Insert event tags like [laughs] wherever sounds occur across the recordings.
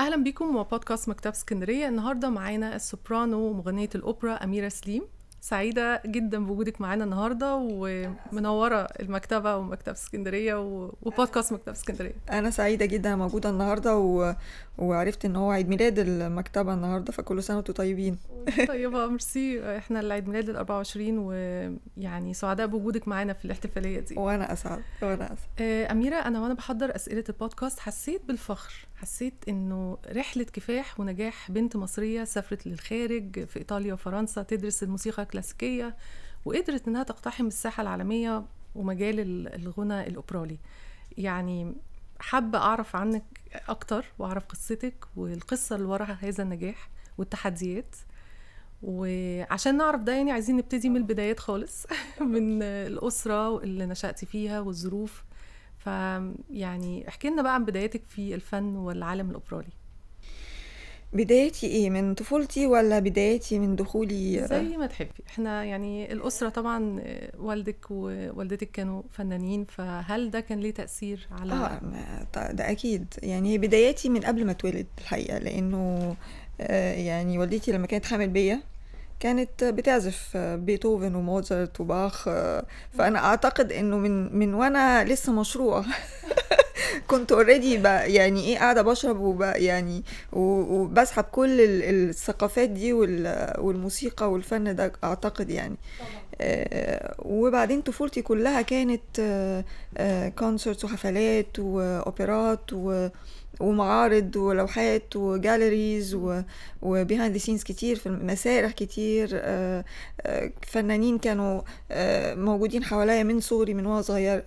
اهلا بيكم وبودكاست مكتب اسكندريه النهارده معانا السوبرانو ومغنيه الاوبرا اميره سليم سعيدة جدا بوجودك معانا النهاردة ومنورة المكتبة ومكتبة اسكندرية وبودكاست مكتبة اسكندرية أنا سعيدة جدا موجودة النهاردة و... وعرفت إن هو عيد ميلاد المكتبة النهاردة فكل سنة وأنتم طيبين [laughs] طيبة [laughs] ميرسي إحنا العيد ميلاد ال 24 ويعني سعداء بوجودك معانا في الاحتفالية دي وأنا أسعد وأنا أسعد آه، أميرة أنا وأنا بحضر أسئلة البودكاست حسيت بالفخر حسيت إنه رحلة كفاح ونجاح بنت مصرية سافرت للخارج في إيطاليا وفرنسا تدرس الموسيقى كلاسيكيه وقدرت انها تقتحم الساحه العالميه ومجال الغنى الاوبرالي يعني حابه اعرف عنك اكتر واعرف قصتك والقصه اللي وراء هذا النجاح والتحديات وعشان نعرف ده يعني عايزين نبتدي من البدايات خالص [laughs] من الاسره اللي نشاتي فيها والظروف فيعني احكي لنا بقى عن بداياتك في الفن والعالم الاوبرالي بدايتي ايه من طفولتي ولا بدايتي من دخولي زي ما تحبي احنا يعني الاسره طبعا آه، والدك ووالدتك كانوا فنانين فهل ده كان ليه تاثير على اه ده اكيد يعني هي بداياتي من قبل ما اتولد الحقيقه لانه آه، يعني والدتي لما كانت حامل بيا كانت بتعزف بيتهوفن وموزارت وباخ فانا اعتقد انه من من وانا لسه مشروع [laughs] كنت اوريدي يعني ايه قاعده بشرب يعني وبسحب كل الثقافات دي والموسيقى والفن ده اعتقد يعني آه، وبعدين طفولتي كلها كانت كونسرت آه، كونسرتس آه، وحفلات واوبرات و ومعارض ولوحات وجاليريز وبيهايند سينز كتير في مسارح كتير آه، آه، فنانين كانوا آه، موجودين حواليا من صغري من وانا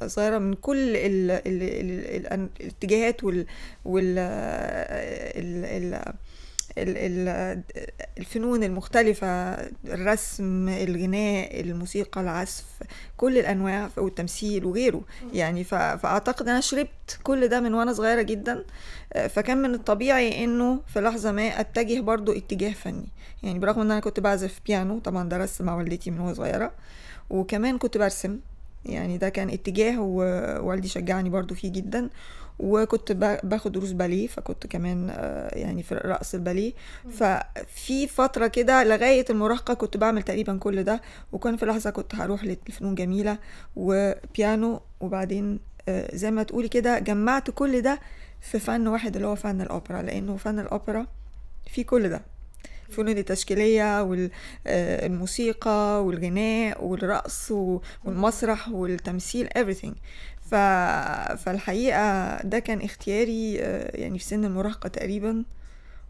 صغيره من كل الاتجاهات وال, الفنون المختلفة الرسم الغناء الموسيقى العزف كل الأنواع والتمثيل وغيره يعني فأعتقد أنا شربت كل ده من وأنا صغيرة جدا فكان من الطبيعي أنه في لحظة ما أتجه برضو اتجاه فني يعني برغم أن أنا كنت بعزف بيانو طبعا درست مع والدتي من وأنا صغيرة وكمان كنت برسم يعني ده كان اتجاه ووالدي شجعني برضو فيه جدا وكنت باخد دروس باليه فكنت كمان آه، يعني في رقص الباليه ففي فتره كده لغايه المراهقه كنت بعمل تقريبا كل ده وكان في لحظه كنت هروح للفنون جميله وبيانو وبعدين آه، زي ما تقولي كده جمعت كل ده في فن واحد اللي هو فن الاوبرا لانه فن الاوبرا فيه كل ده الفنون التشكيلية والموسيقى آه، والغناء والرقص والمسرح والتمثيل everything فالحقيقة ده كان اختياري آه، يعني في سن المراهقة تقريبا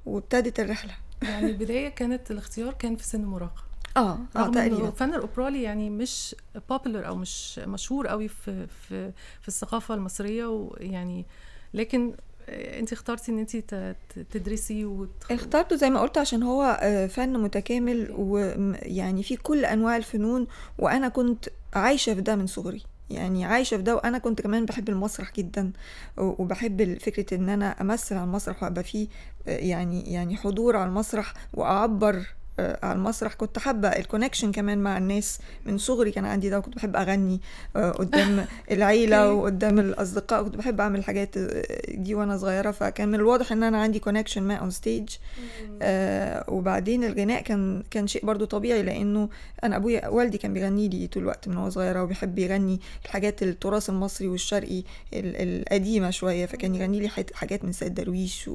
وابتدت الرحلة يعني البداية كانت الاختيار كان في سن المراهقة اه اه تقريبا فن الاوبرالي يعني مش بوبولار او مش مشهور قوي في في في الثقافة المصرية ويعني لكن آه، انت اخترتي ان انت تدرسي وتخ... اخترته زي ما قلت عشان هو آه، فن متكامل ويعني في كل انواع الفنون وانا كنت عايشه في ده من صغري يعني عايشة في ده وأنا كنت كمان بحب المسرح جدا وبحب فكرة إن أنا أمثل على المسرح وأبقى فيه آه، يعني يعني حضور على المسرح وأعبر آه، على المسرح كنت حابه الكونكشن كمان مع الناس من صغري كان عندي ده وكنت بحب اغني آه، قدام [laughs] العيله وقدام الاصدقاء كنت بحب اعمل الحاجات دي وانا صغيره فكان من الواضح ان انا عندي كونكشن ما اون آه، ستيج وبعدين الغناء كان كان شيء برضو طبيعي لانه انا ابويا والدي كان بيغني لي طول الوقت من وانا صغيره وبيحب يغني الحاجات التراث المصري والشرقي القديمه شويه فكان يغني لي حاجات من سيد درويش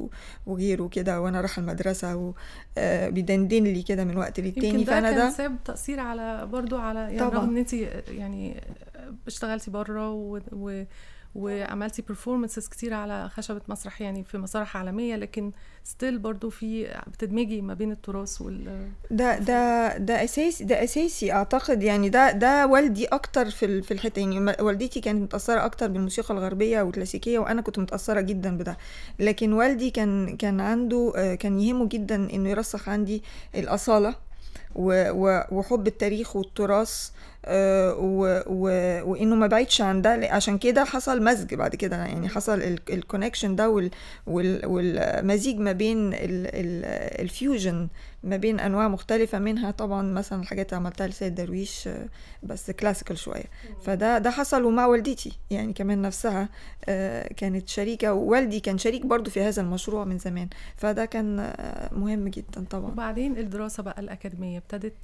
وغيره كده وانا رايحه المدرسه وبيدندن لي كده من وقت للتاني فانا ده كان ساب تاثير على برضو على يعني طبعا. رغم ان انت يعني اشتغلتي بره و... و... وعملتي performances كتير على خشبة مسرح يعني في مسارح عالمية لكن ستيل برضو في بتدمجي ما بين التراث وال ده ده ده أساسي ده أساسي أعتقد يعني ده ده والدي أكتر في في الحتة يعني والدتي كانت متأثرة أكتر بالموسيقى الغربية والكلاسيكية وأنا كنت متأثرة جدا بده لكن والدي كان كان عنده آه، كان يهمه جدا إنه يرسخ عندي الأصالة وحب التاريخ والتراث آه، وانه ما بعيدش عن ده عشان كده حصل مزج بعد كده يعني حصل الكونكشن ده والمزيج ما بين الفيوجن ما بين انواع مختلفه منها طبعا مثلا الحاجات اللي عملتها لسيد درويش بس كلاسيكال شويه فده ده حصل ومع والدتي يعني كمان نفسها آه، كانت شريكه ووالدي كان شريك برضو في هذا المشروع من زمان فده كان آه، مهم جدا طبعا وبعدين الدراسه بقى الاكاديميه ابتدت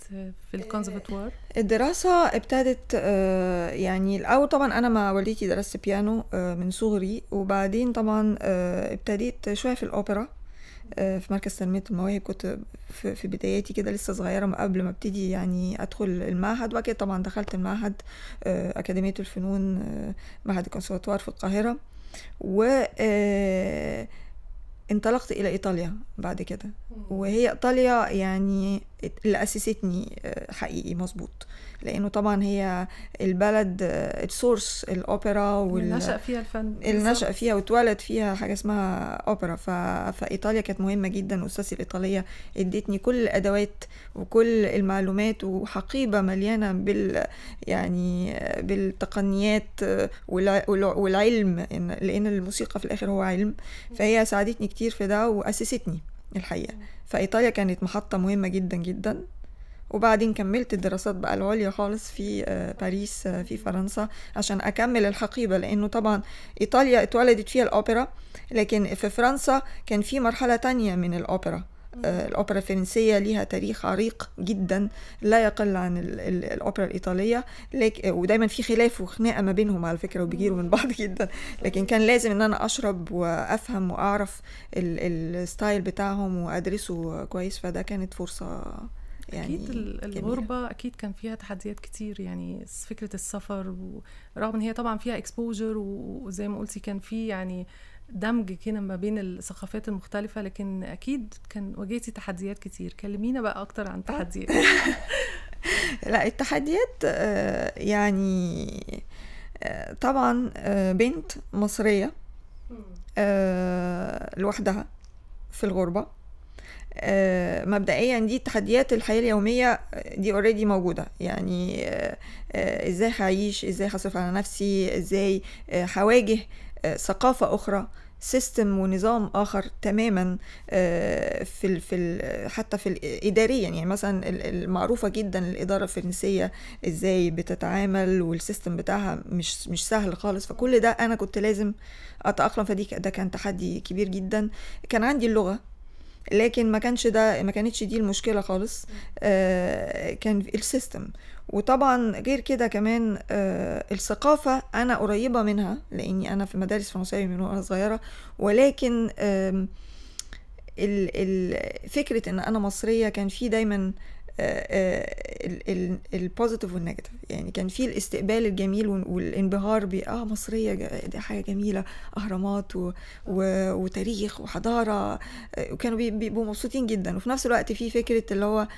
في الكونسرفتوار آه، الدراسة ابتدت آه، يعني الأول طبعا أنا مع والدتي درست بيانو آه، من صغري وبعدين طبعا ابتديت شوية في الأوبرا في مركز تنمية المواهب كنت في بداياتي كده لسه صغيرة قبل ما ابتدي يعني أدخل المعهد وبعد كده طبعا دخلت المعهد أكاديمية الفنون معهد الكونسرفتوار في القاهرة و انطلقت إلى إيطاليا بعد كده وهي إيطاليا يعني اللي أسستني آه، حقيقي مظبوط لانه طبعا هي البلد السورس آه، الاوبرا وال نشأ فيها الفن اللي نشأ فيها واتولد فيها حاجه اسمها اوبرا ف... فايطاليا كانت مهمه جدا استاذتي الايطاليه ادتني كل الادوات وكل المعلومات وحقيبه مليانه بال يعني آه، بالتقنيات آه، والع... والعلم لان الموسيقى في الاخر هو علم فهي ساعدتني كتير في ده واسستني الحقيقه فايطاليا كانت محطه مهمه جدا جدا وبعدين كملت الدراسات بقى العليا خالص في آه، باريس آه، في فرنسا عشان أكمل الحقيبة لأنه طبعا إيطاليا اتولدت فيها الأوبرا لكن في فرنسا كان في مرحلة تانية من الأوبرا آه، الأوبرا الفرنسية ليها تاريخ عريق جدا لا يقل عن الأوبرا الإيطالية ودايما في خلاف وخناقة ما بينهم على فكرة وبيجيروا من بعض [laughs] جدا لكن كان لازم إن أنا أشرب وأفهم وأعرف الستايل بتاعهم وأدرسه كويس فده كانت فرصة يعني اكيد الغربه جميلة. اكيد كان فيها تحديات كتير يعني فكره السفر ورغم ان هي طبعا فيها اكسبوجر وزي ما قلتي كان في يعني دمج كده ما بين الثقافات المختلفه لكن اكيد كان واجهتي تحديات كتير كلمينا بقى اكتر عن التحديات [laughs] لا التحديات آه، يعني آه، طبعا آه، بنت مصريه لوحدها في الغربه آه، مبدئيا دي تحديات الحياه اليوميه آه، دي اوريدي موجوده يعني آه، ازاي هعيش ازاي هصرف على نفسي ازاي هواجه ثقافه اخرى سيستم ونظام اخر تماما في في حتى في اداريا يعني مثلا المعروفه جدا الاداره الفرنسيه ازاي بتتعامل والسيستم بتاعها مش مش سهل خالص فكل ده انا كنت لازم اتاقلم فدي ده كان تحدي كبير جدا كان عندي اللغه لكن ما كانش ده ما كانتش دي المشكله خالص آه، كان السيستم وطبعا غير كده كمان آه، الثقافه انا قريبه منها لاني انا في مدارس فرنسيه من وانا صغيره ولكن فكره ان انا مصريه كان في دايما آه، آه، البوزيتيف والنيجاتيف يعني كان في الاستقبال الجميل والانبهار بأه اه مصريه دي حاجه جميله اهرامات و... و... وتاريخ وحضاره آه، وكانوا بيبقوا مبسوطين جدا وفي نفس الوقت في فكره اللي هو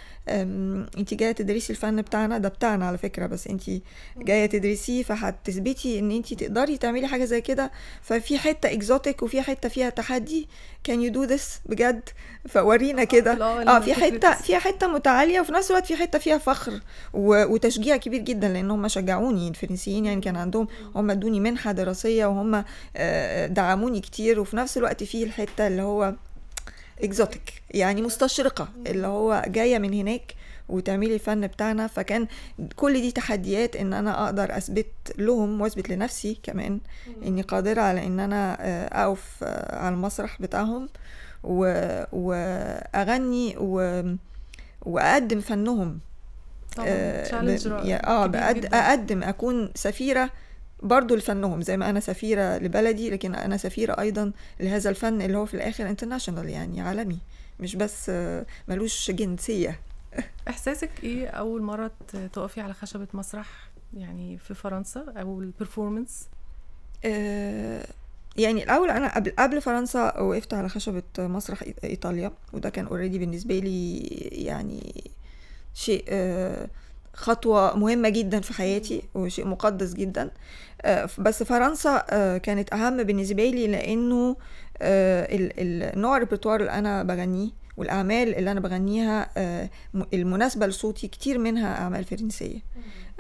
انت جايه تدرسي الفن بتاعنا ده بتاعنا على فكره بس انت جايه تدرسيه فهتثبتي ان انت تقدري تعملي حاجه زي كده ففي حته اكزوتيك وفي حته فيها تحدي كان يو دو ذس بجد فورينا كده اه في حته في حته متعاليه وفي نفس الوقت في حته فيها فخر و... وتشجيع كبير جدا لان هم شجعوني الفرنسيين يعني كان عندهم هم ادوني منحه دراسيه وهم آه، دعموني كتير وفي نفس الوقت في الحته اللي هو اكزوتيك يعني مستشرقه اللي هو جايه من هناك وتعملي الفن بتاعنا فكان كل دي تحديات ان انا اقدر اثبت لهم واثبت لنفسي كمان اني قادره على ان انا آه، اقف آه، على المسرح بتاعهم و... واغني و... واقدم فنهم طبعا آه, ب... آه بقد... اقدم اكون سفيره برضه لفنهم زي ما انا سفيره لبلدي لكن انا سفيره ايضا لهذا الفن اللي هو في الاخر انترناشونال يعني عالمي مش بس آه، ملوش جنسيه [laughs] احساسك ايه اول مره تقفي على خشبه مسرح يعني في فرنسا او البرفورمانس آه، يعني الاول انا قبل قبل فرنسا وقفت على خشبه مسرح ايطاليا وده كان اوريدي بالنسبه لي يعني شيء آه، خطوة مهمة جدا في حياتي وشيء مقدس جدا آه، بس فرنسا كانت أهم بالنسبة لي لأنه النوع الريبرتوار اللي أنا بغنيه والاعمال اللي انا بغنيها آه، المناسبه لصوتي كتير منها اعمال فرنسيه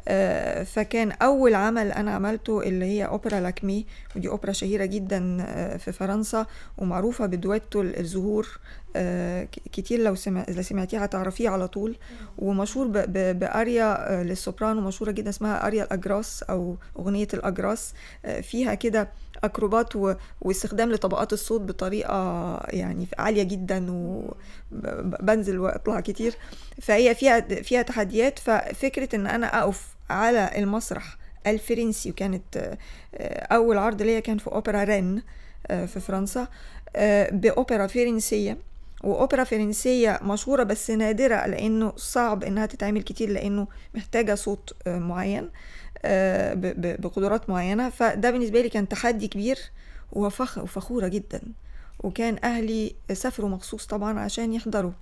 آه، فكان اول عمل انا عملته اللي هي اوبرا لاكمي ودي اوبرا شهيره جدا آه، في فرنسا ومعروفه بدويتو الزهور كتير لو سمعتيها هتعرفيه على طول ومشهور باريا للسوبرانو مشهوره جدا اسمها اريا الاجراس او اغنيه الاجراس فيها كده اكروبات و... واستخدام لطبقات الصوت بطريقه يعني عاليه جدا وبنزل واطلع كتير فهي فيها فيها تحديات ففكره ان انا اقف على المسرح الفرنسي وكانت آه، اول عرض ليا كان في اوبرا رين آه، في فرنسا آه، باوبرا فرنسيه واوبرا فرنسيه مشهوره بس نادره لانه صعب انها تتعمل كتير لانه محتاجه صوت معين آه، بقدرات معينه فده بالنسبه لي كان تحدي كبير وفخوره جدا وكان اهلي سافروا مخصوص طبعا عشان يحضروا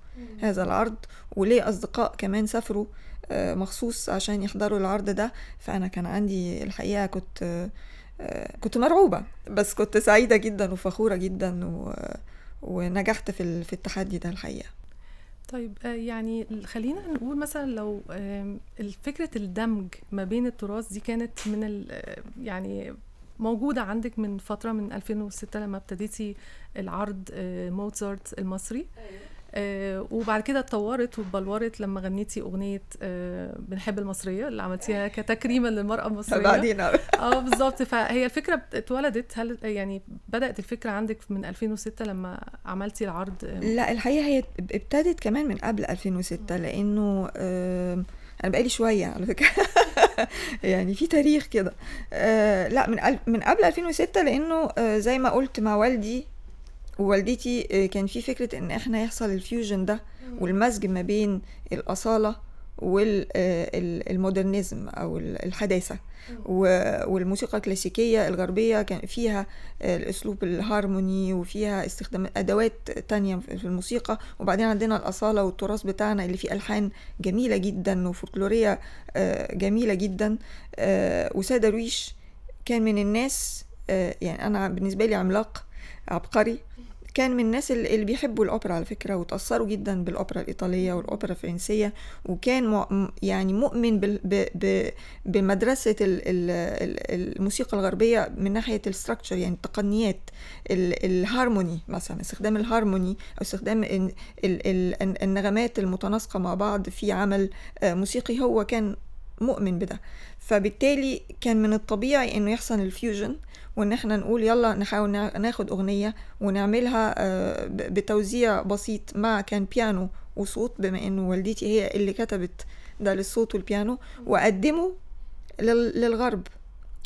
هذا العرض وليه اصدقاء كمان سافروا آه، مخصوص عشان يحضروا العرض ده فانا كان عندي الحقيقه كنت آه، كنت مرعوبه بس كنت سعيده جدا وفخوره جدا ونجحت في التحدي ده الحقيقه طيب آه، يعني خلينا نقول مثلا لو فكره الدمج ما بين التراث دي كانت من آه، يعني موجودة عندك من فترة من 2006 لما ابتديتي العرض آه، موزارت المصري أيوة. آه، وبعد كده اتطورت واتبلورت لما غنيتي اغنيه آه، بنحب المصريه اللي عملتيها [laughs] كتكريما للمراه المصريه بعدين [laughs] اه بالظبط فهي الفكره اتولدت هل يعني بدات الفكره عندك من 2006 لما عملتي العرض لا الحقيقه هي ابتدت كمان من قبل 2006 لانه انا بقالي شويه على فكره [laughs] يعني في تاريخ كده آه لا من من قبل 2006 لانه آه زي ما قلت مع والدي ووالدتي آه، كان في فكره ان احنا يحصل الفيوجن ده والمزج ما بين الاصاله والمودرنزم آه، او الحداثه والموسيقى الكلاسيكيه الغربيه كان فيها آه، الاسلوب الهارموني وفيها استخدام ادوات تانية في الموسيقى وبعدين عندنا الاصاله والتراث بتاعنا اللي فيه الحان جميله جدا وفولكلوريه جميله جدا وسادة رويش كان من الناس يعني انا بالنسبه لي عملاق عبقري كان من الناس اللي بيحبوا الأوبرا على فكرة وتأثروا جدا بالأوبرا الإيطالية والأوبرا الفرنسية وكان يعني مؤمن بمدرسة الموسيقى الغربية من ناحية الستراكشر يعني التقنيات الهارموني مثلا استخدام الهارموني أو استخدام النغمات المتناسقة مع بعض في عمل آه، موسيقي هو كان مؤمن بده فبالتالي كان من الطبيعي انه يحصل الفيوجن وان احنا نقول يلا نحاول ناخد اغنية ونعملها آه، بتوزيع بسيط مع كان بيانو وصوت بما انه والدتي هي اللي كتبت ده للصوت والبيانو وقدمه للغرب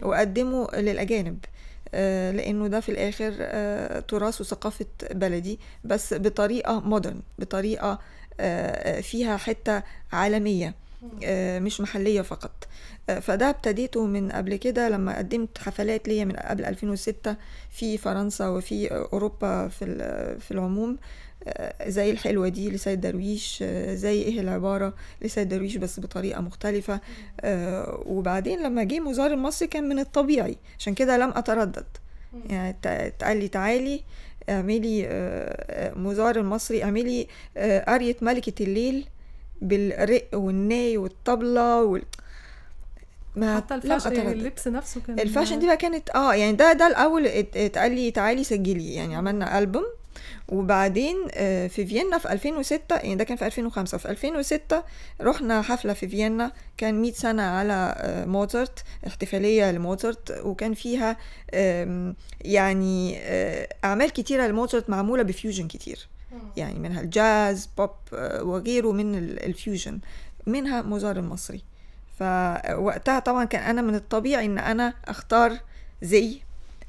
وقدمه للاجانب آه، لانه ده في الاخر آه، تراث وثقافه بلدي بس بطريقه مودرن بطريقه فيها حته عالميه آه، مش محلية فقط آه، فده ابتديته من قبل كده لما قدمت حفلات ليا من قبل 2006 في فرنسا وفي أوروبا في, في العموم آه، زي الحلوة دي لسيد درويش زي إيه العبارة لسيد درويش بس بطريقة مختلفة وبعدين لما جه مزار المصري كان من الطبيعي عشان كده لم أتردد يعني تقالي تعالي اعملي مزار المصري اعملي قرية ملكة الليل بالرق والناي والطبلة وال... ما حتى الفاشن يعني اللبس نفسه كان الفاشن دي يعني. بقى كانت اه يعني ده ده الاول اتقال لي تعالي سجلي يعني عملنا البوم وبعدين آه، في فيينا في 2006 يعني ده كان في 2005 في 2006 رحنا حفله في فيينا كان 100 سنه على آه، موزارت احتفاليه لموزارت وكان فيها يعني آه، اعمال كتيره لموزارت معموله بفيوجن كتير يعني منها الجاز بوب آه، وغيره من الفيوجن منها موزار المصري فوقتها آه، طبعا كان انا من الطبيعي ان انا اختار زي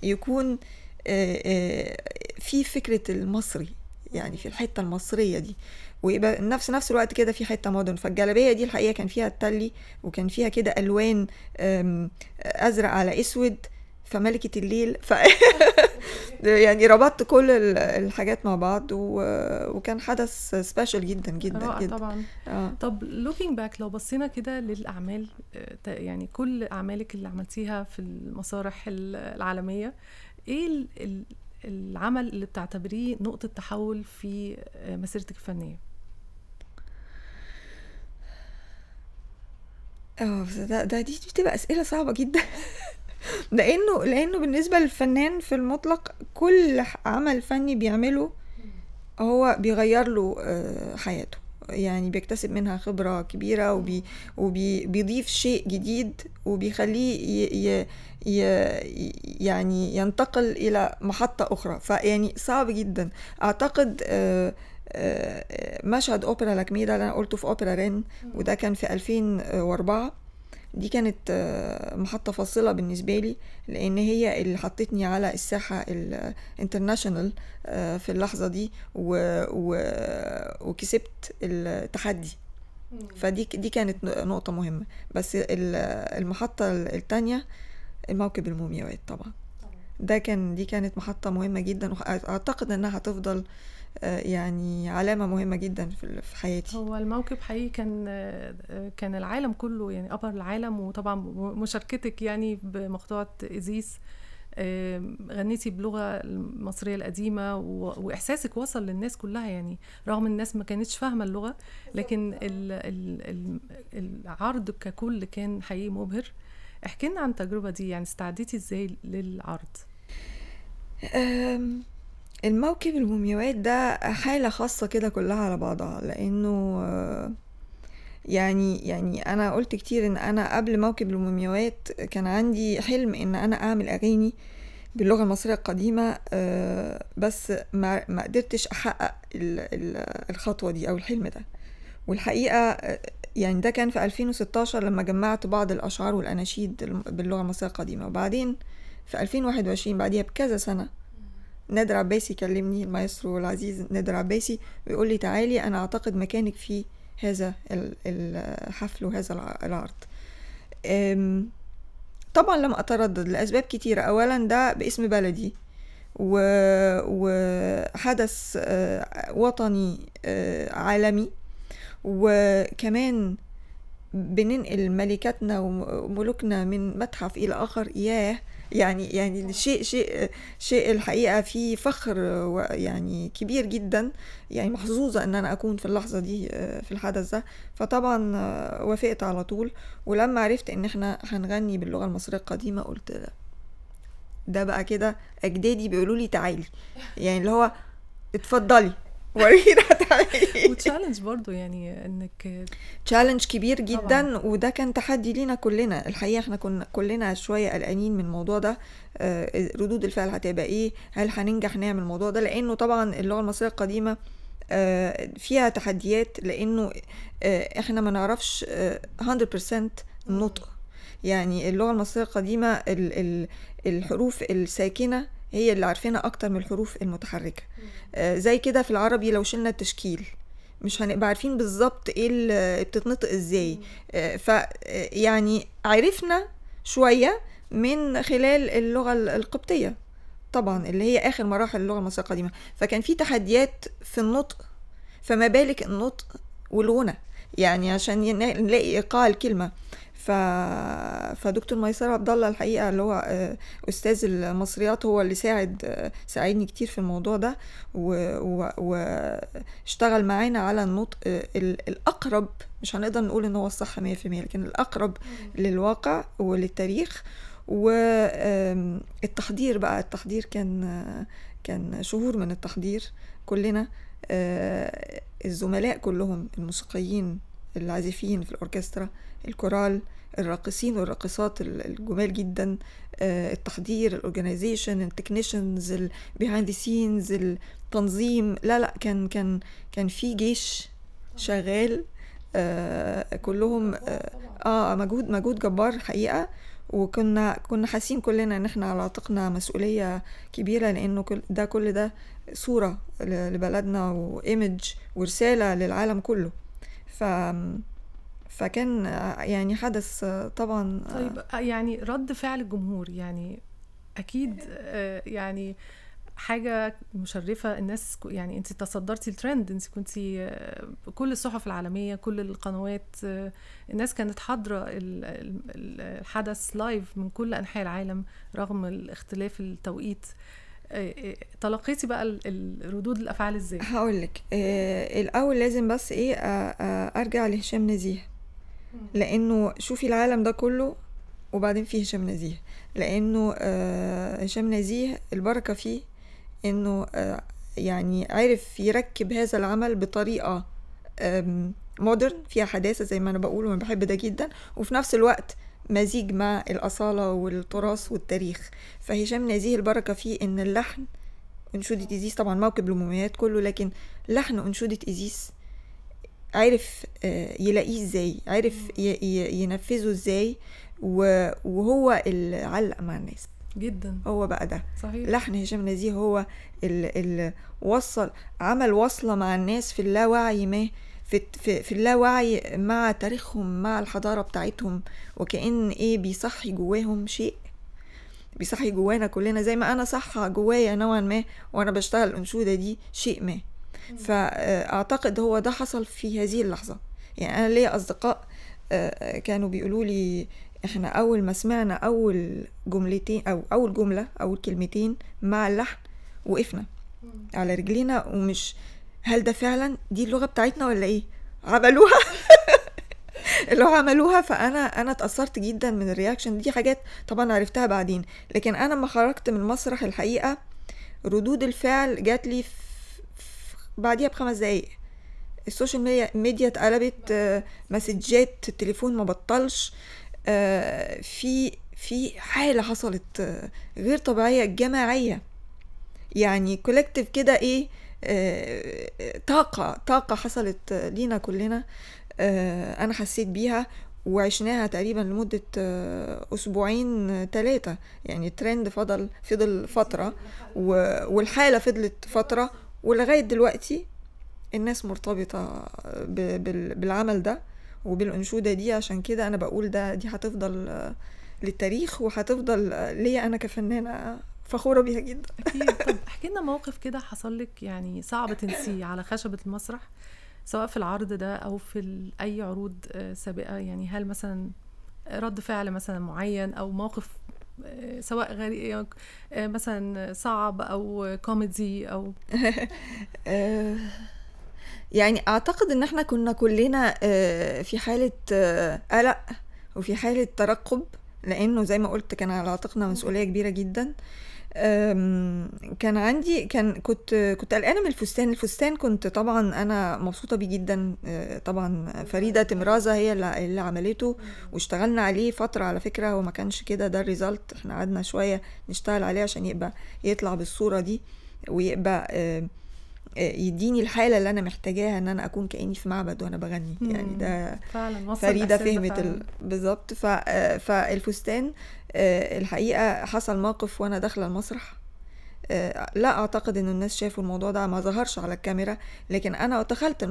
يكون آه، في فكرة المصري يعني في الحتة المصرية دي ويبقى نفس نفس الوقت كده في حته مودرن فالجلابيه دي الحقيقه كان فيها التلي وكان فيها كده الوان ازرق على اسود فملكة الليل ف... [laughs] يعني ربطت كل الحاجات مع بعض و... وكان حدث سبيشال جدا جدا جدا طبعا آه. طب لوكينج باك لو بصينا كده للاعمال آه، يعني كل اعمالك اللي عملتيها في المسارح العالميه ايه العمل اللي بتعتبريه نقطه تحول في آه، مسيرتك الفنيه اه ده, ده دي بتبقى اسئله صعبه جدا [laughs] [laughs] لانه لانه بالنسبه للفنان في المطلق كل عمل فني بيعمله هو بيغير له آه، حياته يعني بيكتسب منها خبرة كبيرة وبي وبيضيف شيء جديد وبيخليه ي... ي... يعني ينتقل إلى محطة أخرى فيعني صعب جدا أعتقد آه، آه، مشهد أوبرا لاكميدا اللي أنا قلته في أوبرا رين وده كان في 2004 دي كانت آه، محطة فاصلة بالنسبة لي لأن هي اللي حطتني على الساحة الانترناشنال آه، في اللحظة دي و... و... وكسبت التحدي فدي دي كانت نقطة مهمة بس المحطة التانية الموكب المومياوات طبعا ده كان دي كانت محطة مهمة جدا وأعتقد إنها هتفضل آه، يعني علامه مهمه جدا في حياتي هو الموكب حقيقي كان آه، آه، كان العالم كله يعني ابر العالم وطبعا مشاركتك يعني بمقطوعه ازيس غنيتي بلغه المصريه القديمه واحساسك وصل للناس كلها يعني رغم الناس ما كانتش فاهمه اللغه لكن العرض ككل كان حقيقي مبهر احكي لنا عن التجربه دي يعني استعديتي ازاي للعرض الموكب المومياوات ده حالة خاصة كده كلها على بعضها لأنه يعني يعني أنا قلت كتير إن أنا قبل موكب المومياوات كان عندي حلم إن أنا أعمل أغاني باللغة المصرية القديمة بس ما, ما قدرتش أحقق الخطوة دي أو الحلم ده والحقيقة يعني ده كان في 2016 لما جمعت بعض الأشعار والأناشيد باللغة المصرية القديمة وبعدين في 2021 بعديها بكذا سنة نادر عباسي كلمني المايسترو العزيز نادر عباسي ويقول لي تعالي أنا أعتقد مكانك في هذا الحفل وهذا العرض طبعا لم أتردد لأسباب كتيرة أولا ده باسم بلدي وحدث آه، وطني آه، عالمي وكمان بننقل ملكاتنا وملوكنا من متحف الى اخر ياه يعني يعني شيء شيء شيء الحقيقه فيه فخر يعني كبير جدا يعني محظوظه ان انا اكون في اللحظه دي آه، في الحدث ده فطبعا آه، وافقت على طول ولما عرفت ان احنا هنغني باللغه المصريه القديمه قلت ده, ده بقى كده اجدادي بيقولوا لي تعالي يعني اللي هو اتفضلي ورينا إيه؟ وتشالنج برضو يعني انك تشالنج كبير جدا طبعا. وده كان تحدي لينا كلنا الحقيقه احنا كنا كلنا شويه قلقانين من الموضوع ده آه، ردود الفعل هتبقى ايه هل هننجح نعمل الموضوع ده لانه طبعا اللغه المصريه القديمه آه، فيها تحديات لانه آه، احنا ما نعرفش 100% النطق يعني اللغه المصريه القديمه الحروف الساكنه هي اللي عارفينها اكتر من الحروف المتحركه آه، زي كده في العربي لو شلنا التشكيل مش هنبقى عارفين بالظبط ايه اللي إيه بتتنطق ازاي آه، ف آه، يعني عرفنا شويه من خلال اللغه القبطيه طبعا اللي هي اخر مراحل اللغه المصريه القديمه فكان في تحديات في النطق فما بالك النطق والغنى يعني عشان نلاقي ايقاع الكلمه ف... فدكتور ميسره عبد الله الحقيقه اللي هو آه، استاذ المصريات هو اللي ساعد آه، ساعدني كتير في الموضوع ده واشتغل و... معانا على النطق آه، ال... الاقرب مش هنقدر نقول ان هو الصح 100% لكن الاقرب للواقع وللتاريخ والتحضير بقى التحضير كان كان شهور من التحضير كلنا الزملاء كلهم الموسيقيين العازفين في الأوركسترا الكورال الراقصين والراقصات الجمال جدا آه، التحضير الاورجنايزيشن التكنيشنز البيهايند ذا سينز التنظيم لا لا كان كان كان في جيش شغال آه، كلهم آه،, اه مجهود مجهود جبار حقيقه وكنا كنا حاسين كلنا ان احنا على عاتقنا مسؤوليه كبيره لانه كل ده كل ده صوره لبلدنا وايمج ورساله للعالم كله ف فكان يعني حدث طبعا طيب آه، يعني رد فعل الجمهور يعني اكيد آه، يعني حاجه مشرفه الناس يعني انت تصدرتي الترند انت كنت آه، كل الصحف العالميه كل القنوات الناس كانت حاضره الحدث لايف من كل انحاء العالم رغم الاختلاف التوقيت تلقيتي بقى الردود الافعال ازاي هقول لك آه الاول لازم بس ايه آه آه ارجع لهشام نزيه لانه شوفي العالم ده كله وبعدين في هشام نزيه لانه آه، هشام نزيه البركه فيه انه آه، يعني عرف يركب هذا العمل بطريقه مودرن فيها حداثه زي ما انا بقول وانا بحب ده جدا وفي نفس الوقت مزيج مع الأصالة والتراث والتاريخ فهشام نزيه البركة فيه إن اللحن أنشودة إيزيس طبعا موكب الأموميات كله لكن لحن أنشودة إيزيس عرف آه، يلاقيه ازاي عرف ينفذه ازاي وهو اللي علق مع الناس جدا هو بقى ده صحيح لحن هشام نزيه هو اللي وصل عمل وصله مع الناس في اللاوعي ما في, في, في اللاوعي مع تاريخهم مع الحضارة بتاعتهم وكأن إيه بيصحي جواهم شيء بيصحي جوانا كلنا زي ما أنا صحى جوايا نوعا ما وأنا بشتغل الأنشودة دي شيء ما فأعتقد هو ده حصل في هذه اللحظة يعني أنا ليا أصدقاء كانوا بيقولوا لي احنا أول ما سمعنا أول جملتين أو أول جملة أول كلمتين مع اللحن وقفنا على رجلينا ومش هل ده فعلا دي اللغه بتاعتنا ولا ايه عملوها [laughs] اللي هو عملوها فانا انا اتاثرت جدا من الرياكشن دي حاجات طبعا عرفتها بعدين لكن انا لما خرجت من المسرح الحقيقه ردود الفعل جات لي بعديها بخمس دقايق السوشيال ميديا اتقلبت مسجات التليفون ما بطلش آه، في في حاله حصلت آه، غير طبيعيه جماعيه يعني كولكتيف كده ايه آه، طاقة طاقة حصلت لينا كلنا آه، أنا حسيت بيها وعشناها تقريبا لمدة آه، أسبوعين ثلاثة يعني الترند فضل فضل فترة والحالة فضلت فترة ولغاية دلوقتي الناس مرتبطة بالعمل ده وبالأنشودة دي عشان كده أنا بقول ده دي هتفضل للتاريخ وهتفضل ليا أنا كفنانة فخوره بيها جدا اكيد طب [laughs] احكي لنا موقف كده حصل لك يعني صعب تنسيه على خشبه المسرح سواء في العرض ده او في اي عروض آه، سابقه يعني هل مثلا رد فعل مثلا معين او موقف آه، سواء غريب آه، مثلا صعب او كوميدي او [laughs] يعني اعتقد ان احنا كنا كلنا في حاله قلق وفي حاله ترقب لانه زي ما قلت كان على عاتقنا مسؤوليه كبيره جدا كان عندي كان كنت كنت قلقانه من الفستان الفستان كنت طبعا انا مبسوطه بيه جدا أه، طبعا فريده تمرازه هي اللي عملته واشتغلنا عليه فتره على فكره هو كانش كده ده الريزلت احنا قعدنا شويه نشتغل عليه عشان يبقى يطلع بالصوره دي ويبقى أه، يديني الحاله اللي انا محتاجاها ان انا اكون كاني في معبد وانا بغني يعني ده فعلا فريده فهمت ال... بالظبط ف... فالفستان آه، الحقيقه حصل موقف وانا داخله المسرح آه، لا اعتقد ان الناس شافوا الموضوع ده ما ظهرش على الكاميرا لكن انا دخلت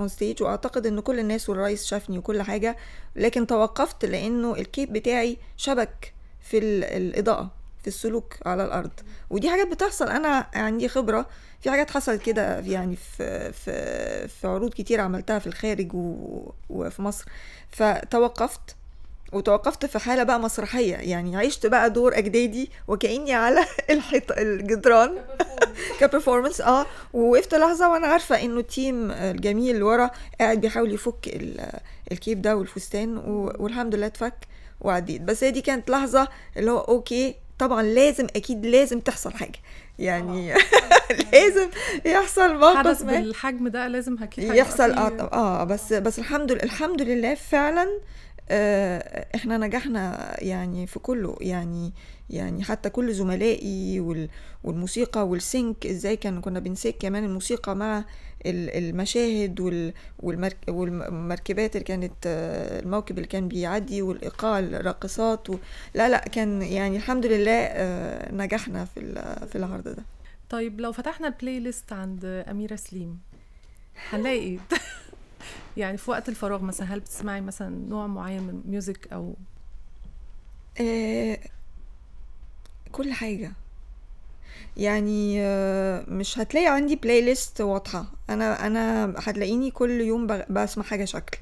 اون ستيج واعتقد ان كل الناس والرئيس شافني وكل حاجه لكن توقفت لانه الكيب بتاعي شبك في الاضاءه في السلوك على الارض ودي حاجات بتحصل انا عندي خبره في حاجات حصلت كده يعني في في في عروض كتير عملتها في الخارج و... وفي مصر فتوقفت وتوقفت في حاله بقى مسرحيه يعني عشت بقى دور اجدادي وكاني على [laughs] الحيط الجدران كبرفورمانس [laughs] اه ووقفت لحظه وانا عارفه انه التيم الجميل اللي ورا قاعد بيحاول يفك الكيب ده والفستان والحمد لله اتفك وعديت بس هي دي كانت لحظه اللي هو اوكي طبعا لازم اكيد لازم تحصل حاجه يعني [laughs] لازم يحصل موقف حدث بالحجم ده لازم اكيد يحصل اه اه بس بس الحمد لله الحمد لله فعلا آه، احنا نجحنا يعني في كله يعني يعني حتى كل زملائي والموسيقى والسينك ازاي كان كنا بنسيك كمان الموسيقى مع المشاهد والمركبات اللي كانت آه، الموكب اللي كان بيعدي والايقاع الراقصات و... لا لا كان يعني الحمد لله آه، نجحنا في في العرض ده طيب لو فتحنا البلاي ليست عند اميره سليم هنلاقي إيه؟ [laughs] يعني في وقت الفراغ مثلا هل بتسمعي مثلا نوع معين من ميوزك او آه، كل حاجه يعني آه، مش هتلاقي عندي بلاي ليست واضحه انا انا هتلاقيني كل يوم بسمع حاجه شكل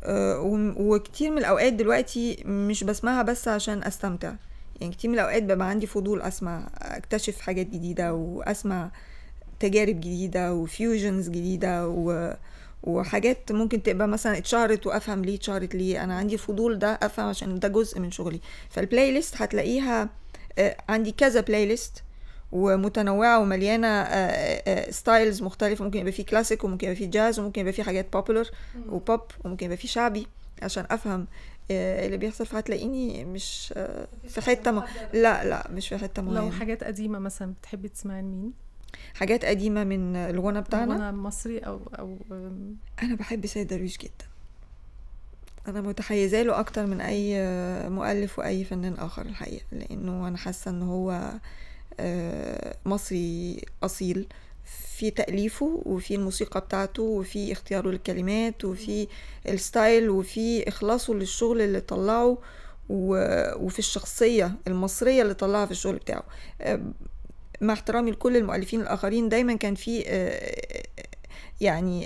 آه، وكتير من الاوقات دلوقتي مش بسمعها بس عشان استمتع يعني كتير من الاوقات ببقى عندي فضول اسمع اكتشف حاجات جديده واسمع تجارب جديده وفيوجنز جديده و وحاجات ممكن تبقى مثلا اتشهرت وافهم ليه اتشهرت ليه انا عندي فضول ده افهم عشان ده جزء من شغلي فالبلاي ليست هتلاقيها آه، عندي كذا بلاي ليست ومتنوعه ومليانه ستايلز آه، آه، مختلفه ممكن يبقى فيه كلاسيك وممكن يبقى فيه جاز وممكن يبقى فيه حاجات بوبولار وبوب وممكن يبقى فيه شعبي عشان افهم اللي بيحصل فهتلاقيني مش في حته م... لا لا مش في حته معينه لو حاجات قديمه مثلا بتحبي تسمعي لمين حاجات قديمه من الغنى بتاعنا الغنى المصري او او انا بحب سيد درويش جدا انا متحيزه له اكتر من اي مؤلف واي فنان اخر الحقيقه لانه انا حاسه ان هو آه، مصري اصيل في تأليفه وفي الموسيقى بتاعته وفي اختياره للكلمات وفي الستايل وفي إخلاصه للشغل اللي طلعه وفي الشخصية المصرية اللي طلعها في الشغل بتاعه آه، مع احترامي لكل المؤلفين الاخرين دايما كان في آه، يعني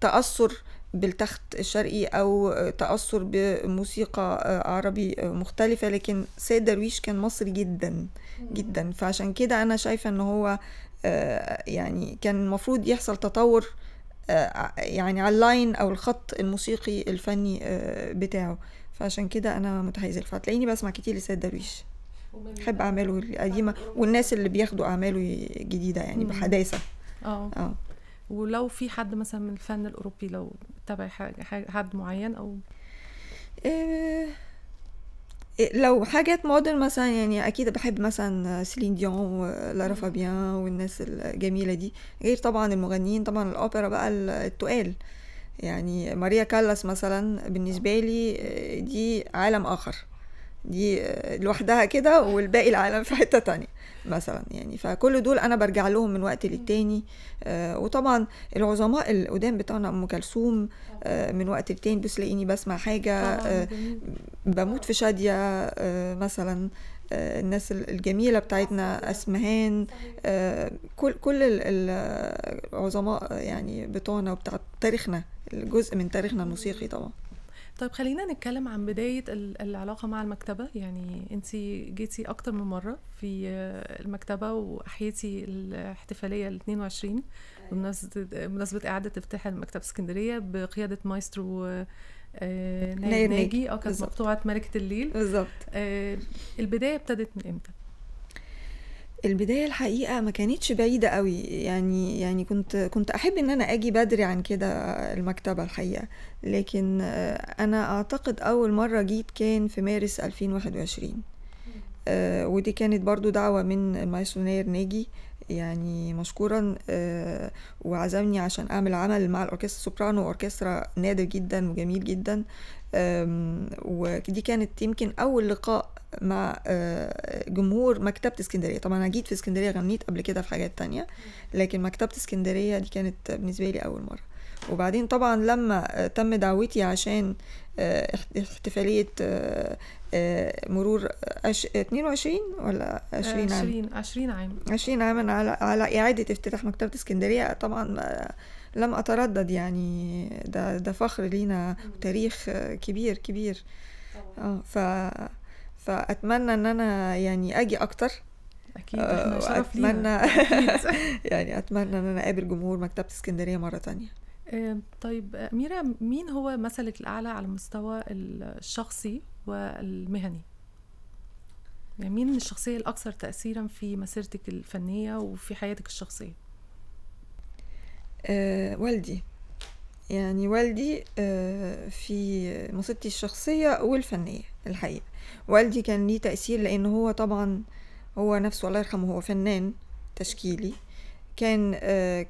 تاثر بالتخت الشرقي او تاثر بموسيقى آه، عربي آه، مختلفه لكن سيد درويش كان مصري جدا جدا فعشان كده انا شايفه ان هو يعني كان المفروض يحصل تطور يعني على اللاين او الخط الموسيقي الفني بتاعه فعشان كده انا متحيزه فهتلاقيني بسمع كتير لسيد درويش بحب اعماله القديمه والناس اللي بياخدوا اعماله جديده يعني بحداثه اه اه ولو في حد مثلا من الفن الاوروبي لو تابع حد معين او إيه لو حاجات مودرن مثلا يعني اكيد بحب مثلا سيلين ديون ولارا فابيان والناس الجميله دي غير طبعا المغنيين طبعا الاوبرا بقى التقال يعني ماريا كالاس مثلا بالنسبه لي آه، دي عالم اخر دي آه، لوحدها كده والباقي العالم في حته تانية مثلا يعني فكل دول انا برجع لهم من وقت للتاني آه، وطبعا العظماء القدام بتاعنا ام كلثوم آه، من وقت للتاني بس لاقيني بسمع حاجه بموت في شاديه مثلا الناس الجميله بتاعتنا اسمهان كل كل العظماء يعني بتوعنا وبتاع تاريخنا جزء من تاريخنا الموسيقي طبعا طيب خلينا نتكلم عن بداية العلاقة مع المكتبة يعني انت جيتي اكتر من مرة في المكتبة واحيتي الاحتفالية ال 22 أيوة. بمناسبة اعادة افتتاح المكتبة اسكندرية بقيادة مايسترو آه، ناجي اه كانت مقطوعة ملكة الليل بالظبط آه، البداية ابتدت من امتى؟ البداية الحقيقة ما كانتش بعيدة قوي يعني يعني كنت كنت أحب إن أنا أجي بدري عن كده المكتبة الحقيقة لكن آه، أنا أعتقد أول مرة جيت كان في مارس 2021 آه، ودي كانت برضو دعوة من المايسترو ناجي يعني مشكورا آه، وعزمني عشان اعمل عمل مع الاوركسترا سوبرانو اوركسترا نادر جدا وجميل جدا ودي كانت يمكن اول لقاء مع آه، جمهور مكتبة اسكندرية طبعا انا جيت في اسكندرية غنيت قبل كده في حاجات تانية لكن مكتبة اسكندرية دي كانت بالنسبة لي اول مرة وبعدين طبعا لما آه، تم دعوتي عشان احتفالية آه، آه، مرور 22 ولا 20 عام 20 عام 20 عاما على على إعادة افتتاح مكتبة اسكندرية طبعا لم أتردد يعني ده ده فخر لينا وتاريخ كبير كبير اه ف فأتمنى إن أنا يعني أجي أكتر اكيد احنا شرف لينا [laughs] يعني اتمنى ان انا اقابل جمهور مكتبه اسكندريه مره تانية طيب أميرة آه، مين هو مثلك الأعلى على المستوى الشخصي والمهني؟ يعني مين الشخصية الأكثر تأثيرا في مسيرتك الفنية وفي حياتك الشخصية؟ أه والدي يعني والدي أه في مسيرتي الشخصية والفنية الحقيقة والدي كان ليه تأثير لأن هو طبعا هو نفسه الله يرحمه هو فنان تشكيلي كان آه،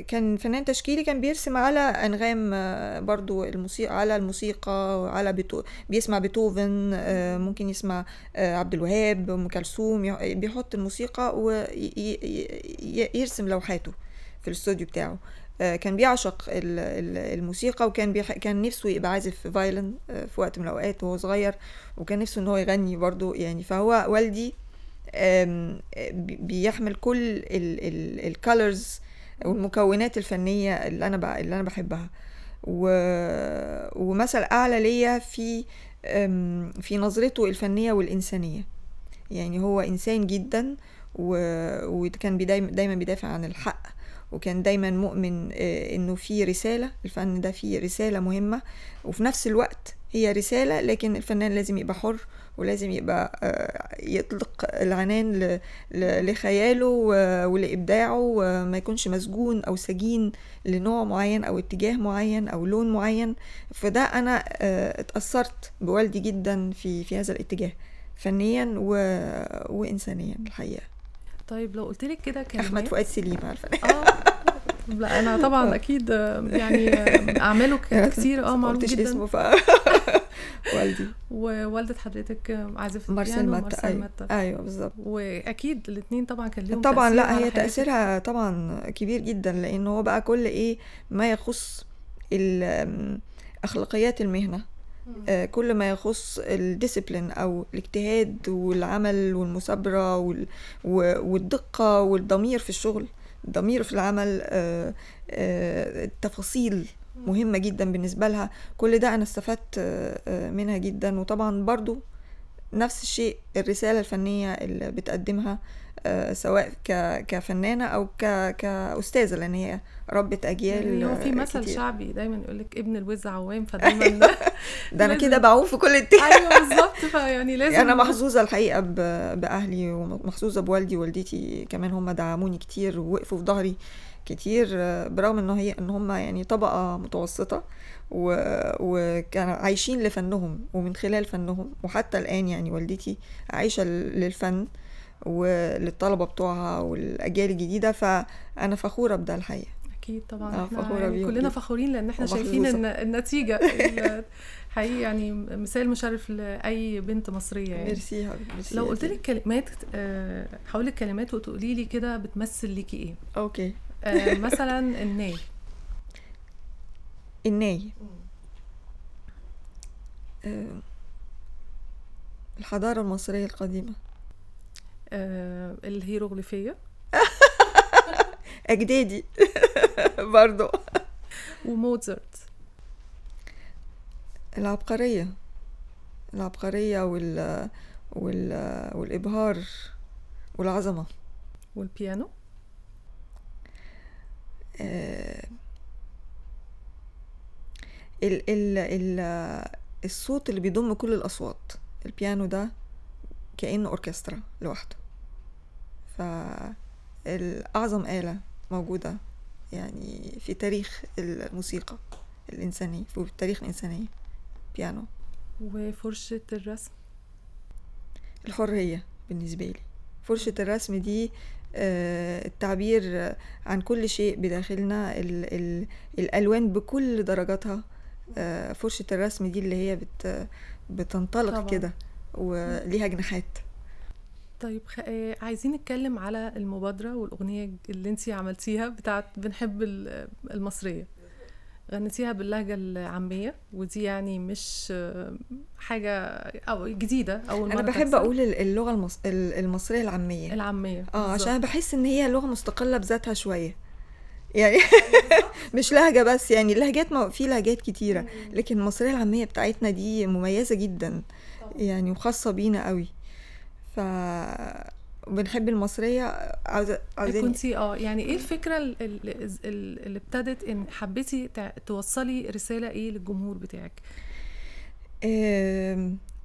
كان فنان تشكيلي كان بيرسم على انغام آه، برضو الموسيقى على الموسيقى على بيتو بيسمع بيتهوفن آه، ممكن يسمع عبد الوهاب ام كلثوم بيحط الموسيقى ويرسم لوحاته في الاستوديو بتاعه كان بيعشق الموسيقى وكان بيح... كان نفسه يبقى عازف فايلن في وقت من الاوقات وهو صغير وكان نفسه ان هو يغني برضه يعني فهو والدي بيحمل كل الكالرز والمكونات الفنيه اللي انا اللي انا بحبها و... ومثل اعلى ليا في في نظرته الفنيه والانسانيه يعني هو انسان جدا وكان دايما دايما بيدافع عن الحق وكان دايما مؤمن آه، انه في رساله الفن ده فيه رساله مهمه وفي نفس الوقت هي رساله لكن الفنان لازم يبقى حر ولازم يبقى آه، يطلق العنان لخياله ولإبداعه ما يكونش مسجون أو سجين لنوع معين أو اتجاه معين أو لون معين فده أنا آه، اتأثرت بوالدي جدا في في هذا الاتجاه فنيا و... وإنسانيا الحقيقة طيب لو قلت لك كده كان أحمد فؤاد سليم عارفة آه. لا انا طبعا [laughs] آه. اكيد يعني اعماله كتير اه معروف جدا اسمه ف... [laughs] والدي ووالده حضرتك عازفه مارسيل ماتا أيوة. ايوه بالظبط واكيد الاثنين طبعا كان لهم طبعا لا هي تاثيرها طبعا كبير جدا لان هو بقى كل ايه ما يخص اخلاقيات المهنه آه، كل ما يخص الديسيبلين او الاجتهاد والعمل والمثابره والدقه والضمير في الشغل الضمير في العمل التفاصيل آه، آه، مهمة جدا بالنسبة لها كل ده أنا استفدت آه، آه، منها جدا وطبعا برضو نفس الشيء الرسالة الفنية اللي بتقدمها آه، سواء كفنانة أو كأستاذة لأن هي ربة أجيال يعني هو في مثل كتير. شعبي دايما يقول لك ابن الوز عوام [laughs] فدايما ده, أيوة. [laughs] ده أنا كده بعوم في كل اتجاه أيوه بالظبط فيعني يعني لازم أنا محظوظة الحقيقة بأهلي ومحظوظة بوالدي ووالدتي كمان هم دعموني كتير ووقفوا في ظهري كتير برغم ان هي ان هم يعني طبقه متوسطه و... وكانوا عايشين لفنهم ومن خلال فنهم وحتى الان يعني والدتي عايشه للفن وللطلبه بتوعها والاجيال الجديده فانا فخوره بده الحقيقه اكيد طبعا آه، احنا فخورة يعني كلنا فخورين لان احنا شايفين النتيجه [laughs] حقيقي يعني مثال مشرف لاي بنت مصريه يعني ميرسي حبيبتي لو قلت لك كلمات آه، هقول الكلمات وتقولي لي كده بتمثل ليكي ايه اوكي آه، مثلا الناي الناي آه، الحضارة المصرية القديمة آه، الهيروغليفية [laughs] أجدادي [laughs] برضو وموزارت العبقرية العبقرية وال... وال... والإبهار والعظمة والبيانو آه، ال ال ال الصوت اللي بيضم كل الأصوات البيانو ده كأنه أوركسترا لوحده فأعظم آلة موجودة يعني في تاريخ الموسيقى الإنسانية في التاريخ الإنسانية بيانو وفرشة الرسم الحرية بالنسبة لي فرشة الرسم دي آه، التعبير عن كل شيء بداخلنا الـ الـ الألوان بكل درجاتها آه، فرشة الرسم دي اللي هي بت بتنطلق كده وليها جناحات طيب خ... آه، عايزين نتكلم على المبادرة والأغنية اللي انت عملتيها بتاعت بنحب المصرية غنيتيها باللهجة العامية ودي يعني مش حاجة أو جديدة أول مرة أنا بحب أقول اللغة المص... المصرية العامية العامية اه عشان بحس إن هي لغة مستقلة بذاتها شوية يعني [laughs] مش لهجة بس يعني اللهجات ما في لهجات كتيرة لكن المصرية العامية بتاعتنا دي مميزة جدا يعني وخاصة بينا قوي ف بنحب المصريه عاوزه عاوزه كنتي اه يعني ايه الفكره اللي ابتدت ان حبيتي توصلي رساله ايه للجمهور بتاعك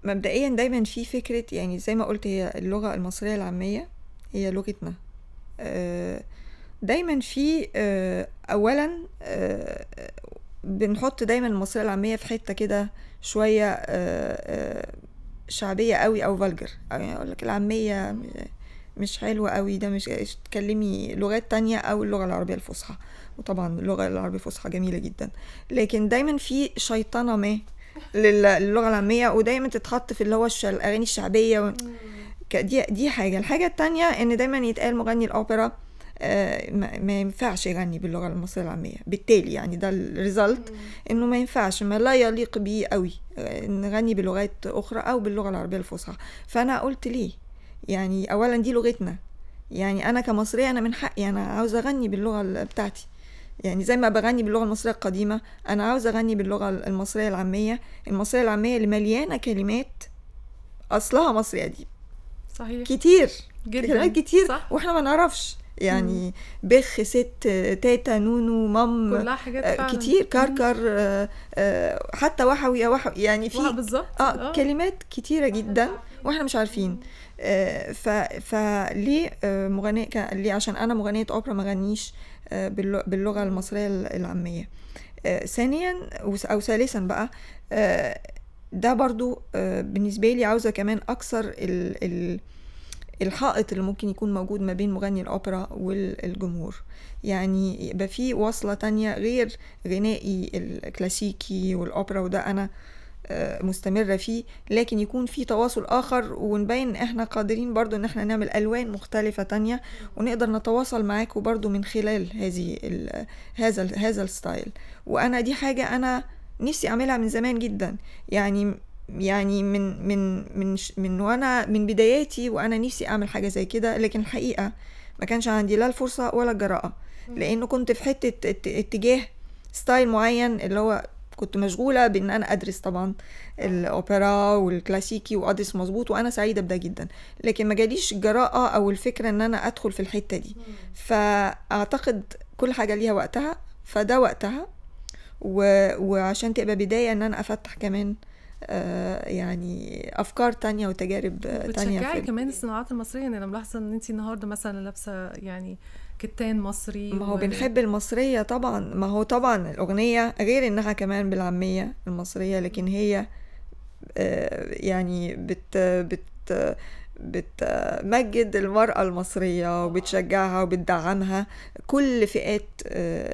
مبدئيا دايما في فكره يعني زي ما قلت هي اللغه المصريه العاميه هي لغتنا آه، دايما في آه، اولا آه، بنحط دايما المصريه العاميه في حته كده شويه شعبيه قوي او فالجر يعني اقول لك العاميه مش حلو قوي ده مش تكلمي لغات تانية او اللغة العربية الفصحى وطبعا اللغة العربية الفصحى جميلة جدا لكن دايما في شيطنة ما للغة العامية ودايما تتحط في اللي هو الاغاني الشعبية و... دي دي حاجة الحاجة التانية ان دايما يتقال مغني الاوبرا آه، ما ينفعش يغني باللغه المصريه العاميه بالتالي يعني ده الريزلت انه ما ينفعش ما لا يليق بيه قوي آه، نغني بلغات اخرى او باللغه العربيه الفصحى فانا قلت ليه يعني اولا دي لغتنا يعني انا كمصريه انا من حقي انا عاوزه اغني باللغه بتاعتي يعني زي ما بغني باللغه المصريه القديمه انا عاوزه اغني باللغه المصريه العاميه المصريه العاميه اللي مليانه كلمات اصلها مصري قديم صحيح كتير جدا كلمات كتير صح. واحنا ما نعرفش يعني بخ ست تاتا نونو مام كلها حاجات آه، فعلا. كتير كركر آه، آه، حتى وحوي يا وحوي يعني في بالظبط آه, اه كلمات كتيره جدا واحنا مش عارفين آه، ف فليه آه، مغنية ليه عشان انا مغنية اوبرا ما غنيش آه، باللغة المصرية العامية ثانيا او ثالثا بقى ده برضو بالنسبة لي عاوزة كمان اكثر ال ال الحائط اللي ممكن يكون موجود ما بين مغني الأوبرا والجمهور يعني يبقى في وصلة تانية غير غنائي الكلاسيكي والأوبرا وده أنا آه مستمرة فيه لكن يكون في تواصل آخر ونبين إحنا قادرين برضو إن إحنا نعمل ألوان مختلفة تانية ونقدر نتواصل معاكم برضو من خلال هذه هذا هذا الستايل وأنا دي حاجة أنا نفسي أعملها من زمان جدا يعني يعني من من من من وانا من بداياتي وانا نفسي اعمل حاجه زي كده لكن الحقيقه ما كانش عندي لا الفرصه ولا الجراءه لانه كنت في حته اتجاه ستايل معين اللي هو كنت مشغولة بإن أنا أدرس طبعا الأوبرا والكلاسيكي وأدرس مظبوط وأنا سعيدة بده جدا لكن ما جاليش الجراءة أو الفكرة إن أنا أدخل في الحتة دي فأعتقد كل حاجة ليها وقتها فده وقتها و... وعشان تبقى بداية إن أنا أفتح كمان آه، يعني افكار تانية وتجارب آه، تانية بتشجعي كمان الصناعات المصريه يعني انا ملاحظه ان انت النهارده مثلا لابسه يعني كتان مصري ما هو و... بنحب المصرية طبعا ما هو طبعا الأغنية غير إنها كمان بالعامية المصرية لكن هي آه، يعني بت بت بتمجد المرأة المصرية وبتشجعها وبتدعمها كل فئات آه،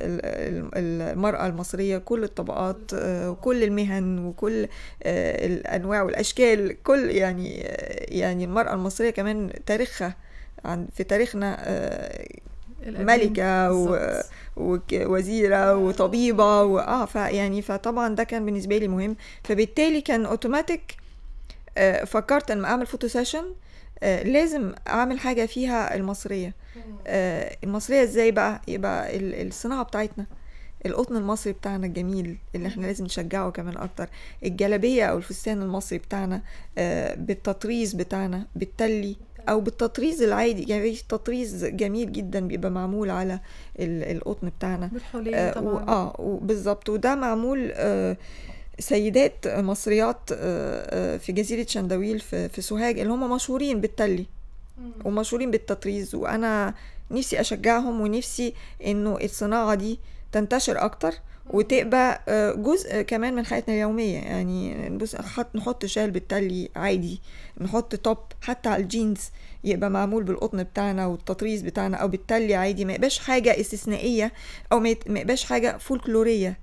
المرأة المصرية كل الطبقات آه، وكل المهن وكل الأنواع والأشكال كل يعني يعني المرأة المصرية كمان تاريخها في تاريخنا ملكة ووزيرة وطبيبة و... اه فيعني فطبعا ده كان بالنسبة لي مهم فبالتالي كان اوتوماتيك آه، فكرت لما اعمل فوتو سيشن آه، لازم اعمل حاجة فيها المصرية آه، المصرية ازاي بقى يبقى الصناعة بتاعتنا القطن المصري بتاعنا الجميل اللي احنا لازم نشجعه كمان اكتر الجلابية او الفستان المصري بتاعنا بالتطريز بتاعنا بالتلي او بالتطريز العادي يعني في تطريز جميل جدا بيبقى معمول على القطن بتاعنا بالحلي آه، طبعا اه بالظبط وده معمول آه سيدات مصريات آه، آه، في جزيرة شندويل في سوهاج اللي هم مشهورين بالتلي ومشهورين بالتطريز وأنا نفسي أشجعهم ونفسي إنه الصناعة دي تنتشر أكتر وتبقى آه، جزء كمان من حياتنا اليوميه يعني بص نحط شال بالتلي عادي نحط توب حتى على الجينز يبقى معمول بالقطن بتاعنا والتطريز بتاعنا او بالتلي عادي ما يبقاش حاجه استثنائيه او ما يبقاش حاجه فولكلوريه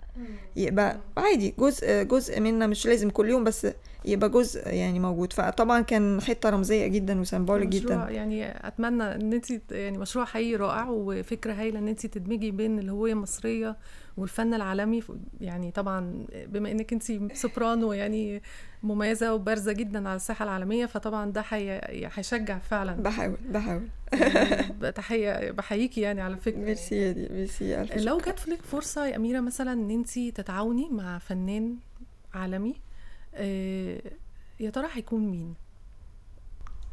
يبقى عادي جزء جزء منا مش لازم كل يوم بس يبقى جزء يعني موجود فطبعا كان حته رمزيه جدا وسمبوليك جدا يعني اتمنى ان انت يعني مشروع حقيقي رائع وفكره هايله ان انت تدمجي بين الهويه المصريه والفن العالمي يعني طبعا بما انك انت سوبرانو يعني مميزه وبارزه جدا على الساحه العالميه فطبعا ده هيشجع فعلا بحاول بحاول يعني تحيه بحييكي يعني على فكره ميرسي يا دي ميرسي لو جت لك فرصه يا اميره مثلا ان انت تتعاوني مع فنان عالمي آه، يا ترى هيكون مين؟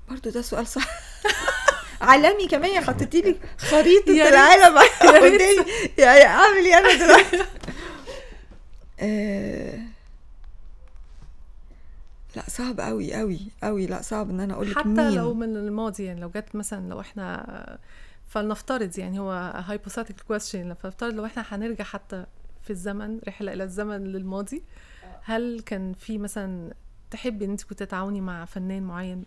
برضو ده سؤال صعب [laughs] عالمي كمان حطيتي لي خريطه يا العالم يعني [laughs] اعمل ايه انا دلوقتي آه، لا صعب قوي قوي قوي لا صعب ان انا اقول لك حتى مين. لو من الماضي يعني لو جت مثلا لو احنا فلنفترض يعني هو هايبوثيتيكال كويستشن فلنفترض لو احنا هنرجع حتى في الزمن رحله الى الزمن للماضي هل كان في مثلا تحبي ان انت كنت تتعاوني مع فنان معين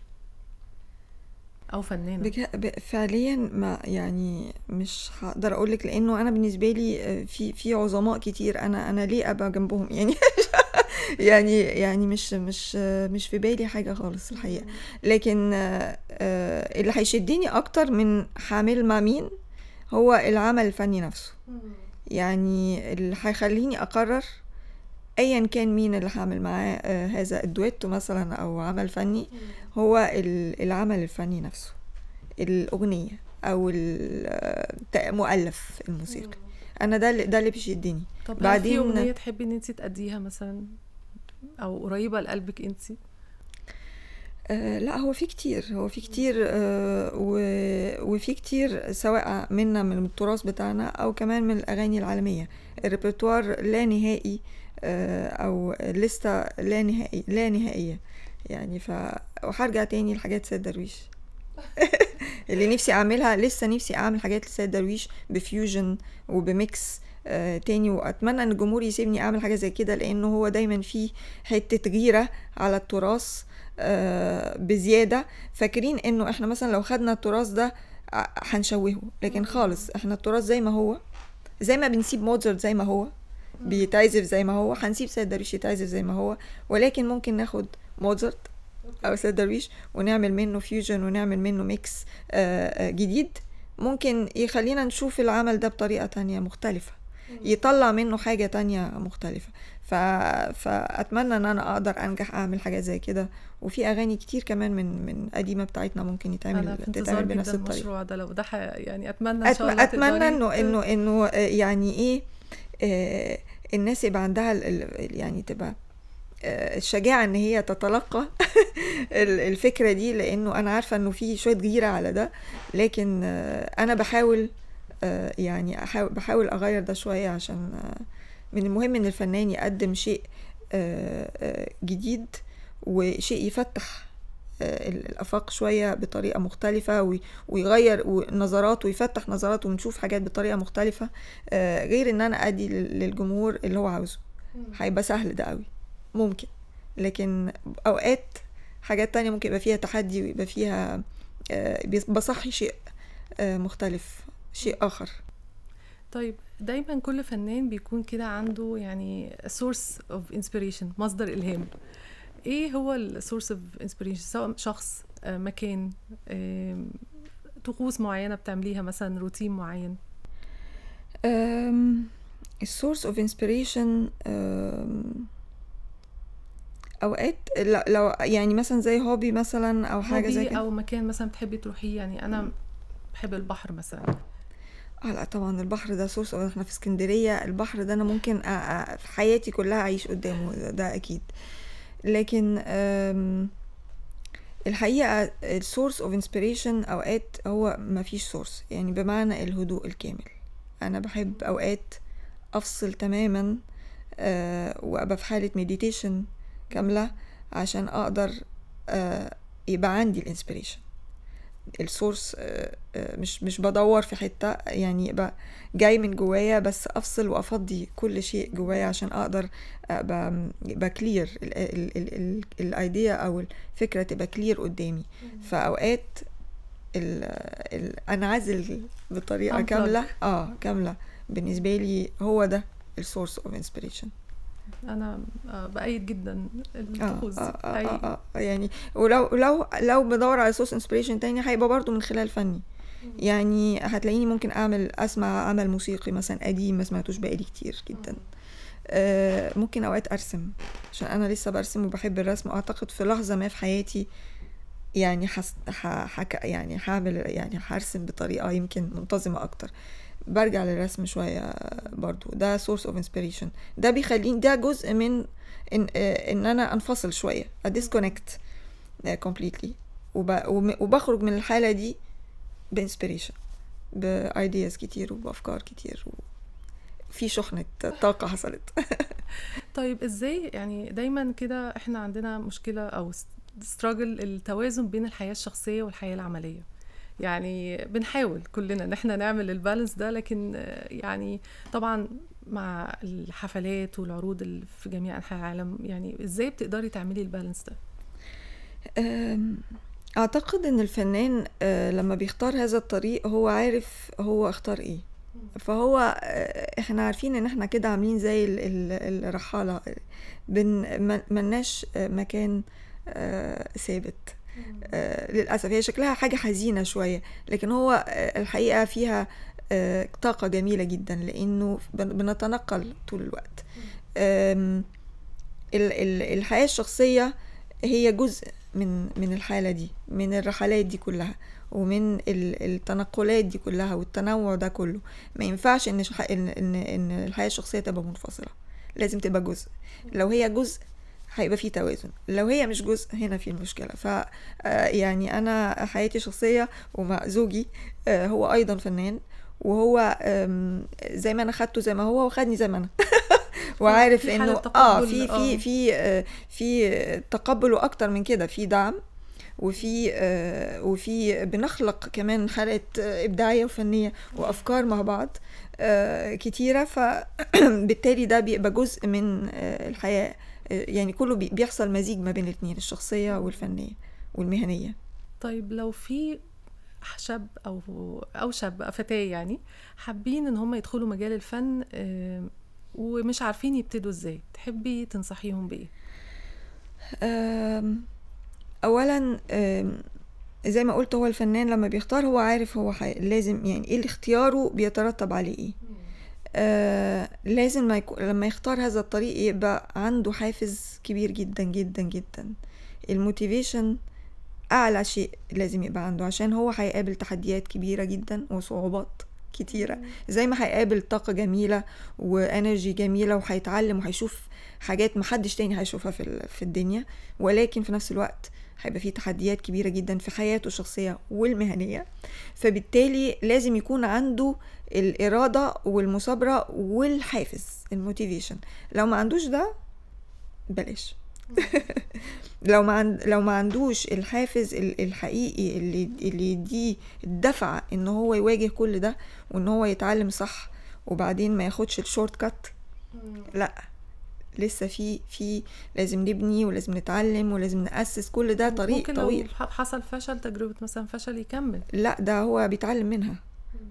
او فنانه بجه... ب... فعليا ما يعني مش هقدر اقول لك لانه انا بالنسبه لي آه، في في عظماء كتير انا انا ليه ابقى جنبهم [laughs] يعني يعني يعني مش مش مش في بالي حاجه خالص الحقيقه لكن آه، آه، اللي هيشدني اكتر من حامل مع مين هو العمل الفني نفسه يعني اللي هيخليني اقرر ايا كان مين اللي هعمل معاه آه، هذا الدويتو مثلا او عمل فني هو العمل الفني نفسه الاغنيه او المؤلف آه، الموسيقي انا ده اللي ده اللي بيشدني طب بعدين في اغنيه تحبي ان انت تاديها مثلا او قريبه لقلبك انت آه، لا هو في كتير هو في كتير وفي كتير سواء منا من التراث بتاعنا او كمان من الاغاني العالميه الريبرتوار لا نهائي آه، او لستة لا نهائية لا نهائية يعني ف وهرجع تاني لحاجات سيد درويش [laughs] اللي نفسي اعملها لسه نفسي اعمل حاجات لسيد درويش بفيوجن وبميكس آه، تاني واتمنى ان الجمهور يسيبني اعمل حاجه زي كده لانه هو دايما فيه حته غيره على التراث آه، بزياده فاكرين انه احنا مثلا لو خدنا التراث ده هنشوهه لكن خالص احنا التراث زي ما هو زي ما بنسيب موزارت زي ما هو بيتعزف زي ما هو هنسيب سيد درويش يتعزف زي ما هو ولكن ممكن ناخد موزارت او سيد درويش ونعمل منه فيوجن ونعمل منه ميكس آه، آه، جديد ممكن يخلينا نشوف العمل ده بطريقه تانية مختلفه يطلع منه حاجه تانية مختلفه ف... فاتمنى ان انا اقدر انجح اعمل حاجه زي كده وفي اغاني كتير كمان من من قديمه بتاعتنا ممكن يتعمل تتعمل بنفس الطريقه المشروع ده لو ده يعني اتمنى ان شاء الله اتمنى انه انه انه آه، يعني ايه آه، الناس يبقى عندها يعني تبقى آه، الشجاعة ان هي تتلقى [laughs] الفكرة دي لانه انا عارفة انه في شوية غيرة على ده لكن آه، انا بحاول يعني بحاول اغير ده شوية عشان من المهم ان الفنان يقدم شيء جديد وشيء يفتح الافاق شويه بطريقه مختلفه ويغير نظراته ويفتح نظراته ونشوف حاجات بطريقه مختلفه آه، غير ان انا ادي للجمهور اللي هو عاوزه هيبقى سهل ده قوي ممكن لكن اوقات حاجات تانية ممكن يبقى فيها تحدي ويبقى فيها آه، بصحي شيء آه، مختلف شيء اخر طيب دايما كل فنان بيكون كده عنده يعني source of inspiration مصدر الهام ايه هو السورس اوف انسبريشن سواء شخص آه، مكان طقوس معينه بتعمليها مثلا روتين معين السورس اوف انسبريشن اوقات لو يعني مثلا زي هوبي مثلا او حاجه زي كده او مكان مثلا بتحبي تروحيه يعني انا بحب البحر مثلا اه لا طبعا البحر ده سورس احنا في اسكندريه البحر ده انا ممكن في حياتي كلها اعيش قدامه ده اكيد آه لكن الحقيقة السورس اوف انسبيريشن اوقات هو مفيش سورس يعني بمعنى الهدوء الكامل انا بحب اوقات افصل تماما آه، وابقى في حالة مديتيشن كاملة عشان اقدر آه، يبقى عندي الانسبيريشن السورس آه، آه، مش مش بدور في حته يعني يبقى جاي من جوايا بس افصل وافضي كل شيء جوايا عشان اقدر ابقى آه، كلير الايديا او الفكره تبقى كلير قدامي فاوقات انعزل بطريقه كامله اه كامله بالنسبه لي هو ده السورس اوف انسبريشن انا آه، بايد جدا الطقوس آه، آه،, آه آه يعني ولو لو لو بدور على سورس انسبريشن تاني هيبقى برضو من خلال فني يعني هتلاقيني ممكن اعمل اسمع عمل موسيقي مثلا قديم ما سمعتوش بقالي كتير جدا ممكن اوقات ارسم عشان انا لسه برسم وبحب الرسم واعتقد في لحظه ما في حياتي يعني حس... ح... حك... يعني هعمل يعني هرسم بطريقه يمكن منتظمه اكتر برجع للرسم شوية برضو ده source of inspiration ده بيخليني ده جزء من إن, آه، إن أنا أنفصل شوية disconnect آه، completely وبخرج من الحالة دي ب بايدياز كتير وبأفكار كتير و... في شحنة طاقة حصلت [laughs] طيب ازاي يعني دايما كده احنا عندنا مشكلة او struggle التوازن بين الحياة الشخصية والحياة العملية يعني بنحاول كلنا ان احنا نعمل البالانس ده لكن يعني طبعا مع الحفلات والعروض اللي في جميع انحاء العالم يعني ازاي بتقدري تعملي البالانس ده اعتقد ان الفنان أه، لما بيختار هذا الطريق هو عارف هو اختار ايه فهو أه، احنا عارفين ان احنا كده عاملين زي الرحاله بن ملناش مكان أه، ثابت آه، للأسف هي شكلها حاجة حزينة شوية لكن هو آه، الحقيقة فيها آه، طاقة جميلة جدا لأنه بنتنقل طول الوقت الحياة الشخصية هي جزء من من الحالة دي من الرحلات دي كلها ومن التنقلات دي كلها والتنوع ده كله ما ينفعش ان ان ان الحياة الشخصية تبقى منفصلة لازم تبقى جزء لو هي جزء هيبقى في توازن لو هي مش جزء هنا في المشكله ف آه، يعني انا حياتي شخصيه ومع زوجي آه، هو ايضا فنان وهو زي ما انا خدته زي ما هو وخدني زي ما انا [laughs] وعارف انه اه في في آه. في في تقبل واكتر من كده في دعم وفي آه وفي بنخلق كمان حلقه ابداعيه وفنيه وافكار مع بعض آه كتيره فبالتالي [clears throat] ده بيبقى جزء من آه الحياه آه، يعني كله بيحصل مزيج ما بين الاثنين الشخصية والفنية والمهنية طيب لو في شاب او او شاب فتاه يعني حابين ان هم يدخلوا مجال الفن آه، ومش عارفين يبتدوا ازاي تحبي تنصحيهم بايه اولا زي ما قلت هو الفنان لما بيختار هو عارف هو لازم يعني ايه اللي اختياره بيترتب عليه ايه آه لازم ما يكو... لما يختار هذا الطريق يبقى عنده حافز كبير جدا جدا جدا الموتيفيشن اعلى شيء لازم يبقى عنده عشان هو هيقابل تحديات كبيره جدا وصعوبات كتيره زي ما هيقابل طاقه جميله وانرجي جميله وهيتعلم وهيشوف حاجات محدش تاني هيشوفها في في الدنيا ولكن في نفس الوقت هيبقى فيه تحديات كبيرة جدا في حياته الشخصية والمهنية فبالتالي لازم يكون عنده الإرادة والمثابرة والحافز الموتيفيشن لو ما عندوش ده بلاش [laughs] لو ما عند... لو ما عندوش الحافز الحقيقي اللي اللي يديه الدفع ان هو يواجه كل ده وان هو يتعلم صح وبعدين ما ياخدش الشورت كات لا لسه في في لازم نبني ولازم نتعلم ولازم نأسس كل ده طريق ممكن طويل لو حصل فشل تجربة مثلا فشل يكمل لا ده هو بيتعلم منها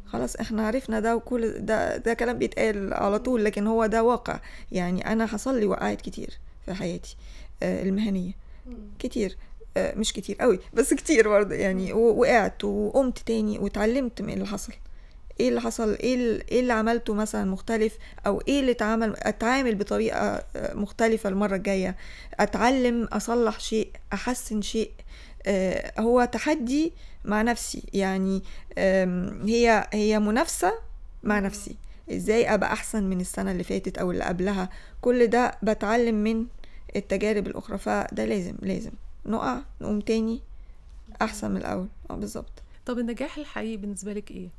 خلاص احنا عرفنا ده وكل ده ده كلام بيتقال على طول لكن هو ده واقع يعني انا حصل لي وقعات كتير في حياتي آه، المهنيه كتير آه، مش كتير قوي بس كتير برضه يعني وقعت وقمت تاني وتعلمت من اللي حصل ايه اللي حصل ايه ايه اللي عملته مثلا مختلف او ايه اللي اتعمل اتعامل بطريقه آه، مختلفه المره الجايه اتعلم اصلح شيء احسن شيء آه، هو تحدي مع نفسي يعني هي هي منافسه مع نفسي ازاي ابقى احسن من السنه اللي فاتت او اللي قبلها كل ده بتعلم من التجارب الاخرى فده لازم لازم نقع نقوم تاني احسن من الاول اه بالظبط طب النجاح الحقيقي بالنسبه لك ايه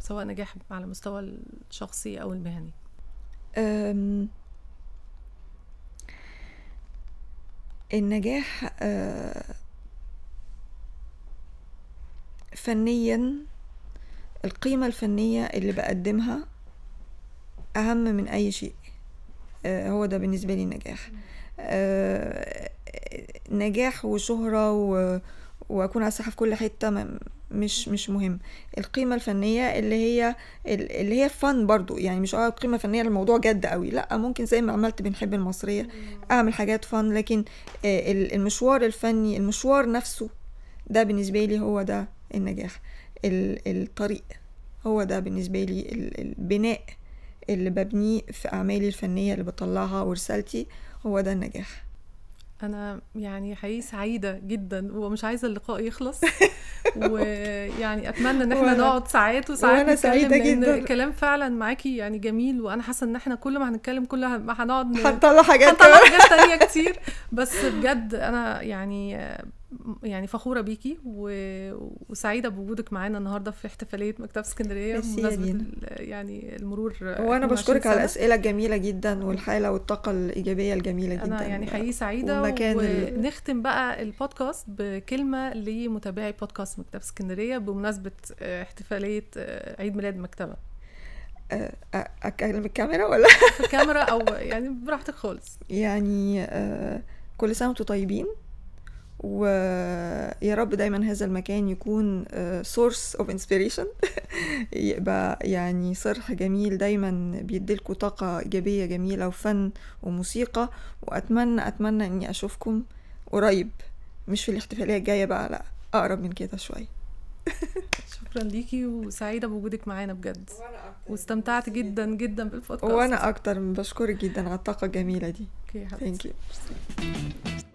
سواء نجاح على مستوى الشخصي او المهني أم النجاح آه، فنيا القيمة الفنية اللي بقدمها أهم من أي شيء آه، هو ده بالنسبة لي النجاح آه، نجاح وشهرة و... وأكون على الساحة في كل حتة مش مش مهم القيمه الفنيه اللي هي اللي هي فن برضو يعني مش اه قيمه فنيه الموضوع جد قوي لا ممكن زي ما عملت بنحب المصريه اعمل حاجات فن لكن آه، المشوار الفني المشوار نفسه ده بالنسبه لي هو ده النجاح الطريق هو ده بالنسبه لي البناء اللي ببنيه في اعمالي الفنيه اللي بطلعها ورسالتي هو ده النجاح انا يعني حقيقي سعيده جدا ومش عايزه اللقاء يخلص [laughs] ويعني اتمنى ان احنا نقعد ساعات وساعات وانا سعيده جدا الكلام فعلا معاكي يعني جميل وانا حاسه ان احنا كل ما هنتكلم كل ما هنقعد هنطلع حاجات هنطلع حاجات تانية كتير [laughs] بس بجد انا يعني يعني فخورة بيكي و... وسعيدة بوجودك معانا النهاردة في احتفالية مكتبة اسكندرية بمناسبة يعني المرور وأنا بشكرك على الأسئلة الجميلة جدا والحالة والطاقة الإيجابية الجميلة جدا أنا يعني حقيقي سعيدة ونختم بقى البودكاست بكلمة لمتابعي بودكاست مكتبة اسكندرية بمناسبة آه، احتفالية آه، عيد ميلاد مكتبة آه، أكلم الكاميرا ولا؟ في الكاميرا أو يعني براحتك خالص [laughs] يعني كل سنة وأنتم طيبين ويا رب دايما هذا المكان يكون سورس اوف انسبيريشن يبقى يعني صرح جميل دايما بيديلكوا طاقة إيجابية جميلة وفن وموسيقى وأتمنى أتمنى إني أشوفكم قريب مش في الاحتفالية الجاية بقى لأ أقرب من كده شوية [laughs] شكرا ليكي وسعيده بوجودك معانا بجد واستمتعت جدا جدا بالبودكاست وانا اكتر بشكرك جدا على الطاقه الجميله دي اوكي يو